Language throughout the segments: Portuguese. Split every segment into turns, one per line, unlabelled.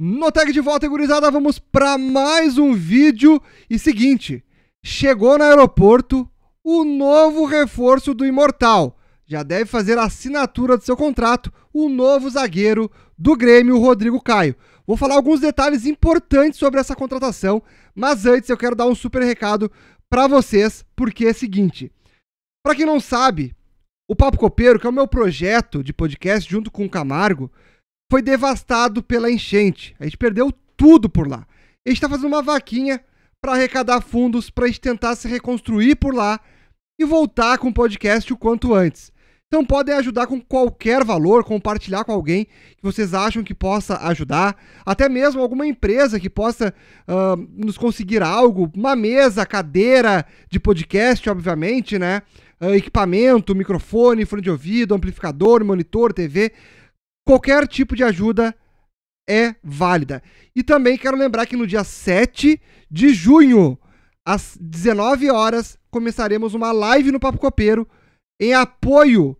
No tag de volta, gurizada, vamos para mais um vídeo. E seguinte, chegou no aeroporto o novo reforço do Imortal. Já deve fazer a assinatura do seu contrato, o novo zagueiro do Grêmio, Rodrigo Caio. Vou falar alguns detalhes importantes sobre essa contratação, mas antes eu quero dar um super recado para vocês, porque é o seguinte. Para quem não sabe, o Papo Copeiro, que é o meu projeto de podcast junto com o Camargo, foi devastado pela enchente. A gente perdeu tudo por lá. A gente está fazendo uma vaquinha para arrecadar fundos para a gente tentar se reconstruir por lá e voltar com o podcast o quanto antes. Então podem ajudar com qualquer valor, compartilhar com alguém que vocês acham que possa ajudar, até mesmo alguma empresa que possa uh, nos conseguir algo, uma mesa, cadeira de podcast, obviamente, né? Uh, equipamento, microfone, fone de ouvido, amplificador, monitor, TV. Qualquer tipo de ajuda é válida. E também quero lembrar que no dia 7 de junho, às 19 horas, começaremos uma live no Papo Copeiro em apoio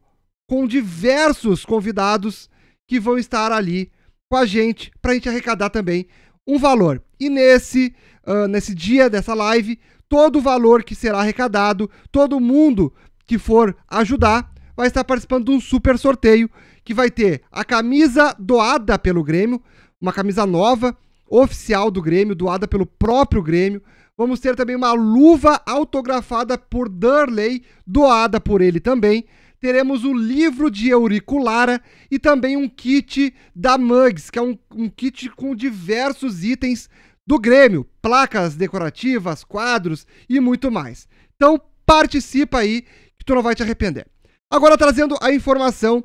com diversos convidados que vão estar ali com a gente para a gente arrecadar também um valor. E nesse, uh, nesse dia dessa live, todo o valor que será arrecadado, todo mundo que for ajudar, vai estar participando de um super sorteio que vai ter a camisa doada pelo Grêmio, uma camisa nova, oficial do Grêmio, doada pelo próprio Grêmio. Vamos ter também uma luva autografada por Durley, doada por ele também. Teremos o livro de Eurico Lara e também um kit da Mugs, que é um, um kit com diversos itens do Grêmio, placas decorativas, quadros e muito mais. Então participa aí que tu não vai te arrepender. Agora trazendo a informação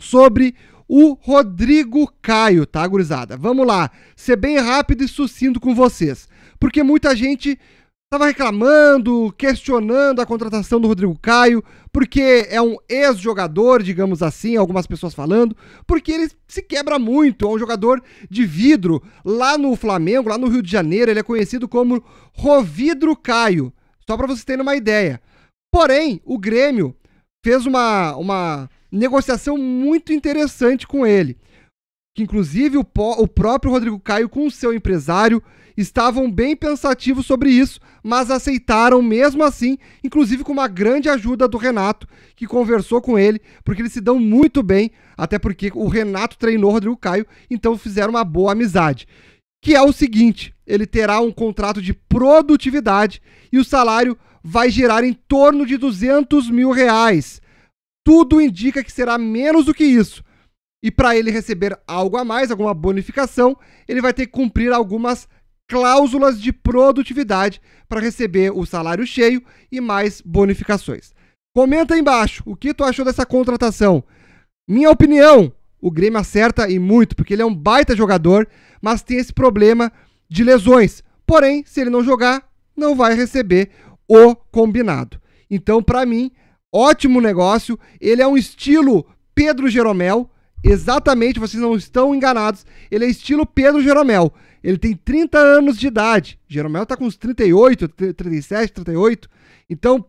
sobre o Rodrigo Caio, tá, gurizada? Vamos lá, ser bem rápido e sucinto com vocês, porque muita gente estava reclamando, questionando a contratação do Rodrigo Caio, porque é um ex-jogador, digamos assim, algumas pessoas falando, porque ele se quebra muito, é um jogador de vidro. Lá no Flamengo, lá no Rio de Janeiro, ele é conhecido como Rovidro Caio, só para vocês terem uma ideia. Porém, o Grêmio fez uma, uma negociação muito interessante com ele. Que inclusive o, o próprio Rodrigo Caio com o seu empresário estavam bem pensativos sobre isso, mas aceitaram mesmo assim, inclusive com uma grande ajuda do Renato, que conversou com ele, porque eles se dão muito bem, até porque o Renato treinou o Rodrigo Caio, então fizeram uma boa amizade. Que é o seguinte: ele terá um contrato de produtividade e o salário vai girar em torno de 200 mil reais. Tudo indica que será menos do que isso. E para ele receber algo a mais, alguma bonificação, ele vai ter que cumprir algumas cláusulas de produtividade para receber o salário cheio e mais bonificações. Comenta aí embaixo o que tu achou dessa contratação. Minha opinião, o Grêmio acerta e muito, porque ele é um baita jogador, mas tem esse problema de lesões. Porém, se ele não jogar, não vai receber o combinado. Então, para mim, ótimo negócio. Ele é um estilo Pedro Jeromel. Exatamente, vocês não estão enganados. Ele é estilo Pedro Jeromel. Ele tem 30 anos de idade. Jeromel está com uns 38, 37, 38. Então,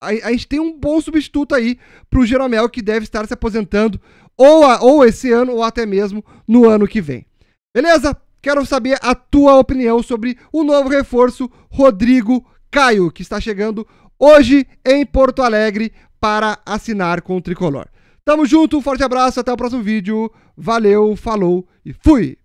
a, a, gente tem um bom substituto aí para o Jeromel que deve estar se aposentando ou, a, ou esse ano ou até mesmo no ano que vem. Beleza? Quero saber a tua opinião sobre o novo reforço Rodrigo Caio, que está chegando hoje em Porto Alegre para assinar com o Tricolor. Tamo junto, um forte abraço, até o próximo vídeo. Valeu, falou e fui!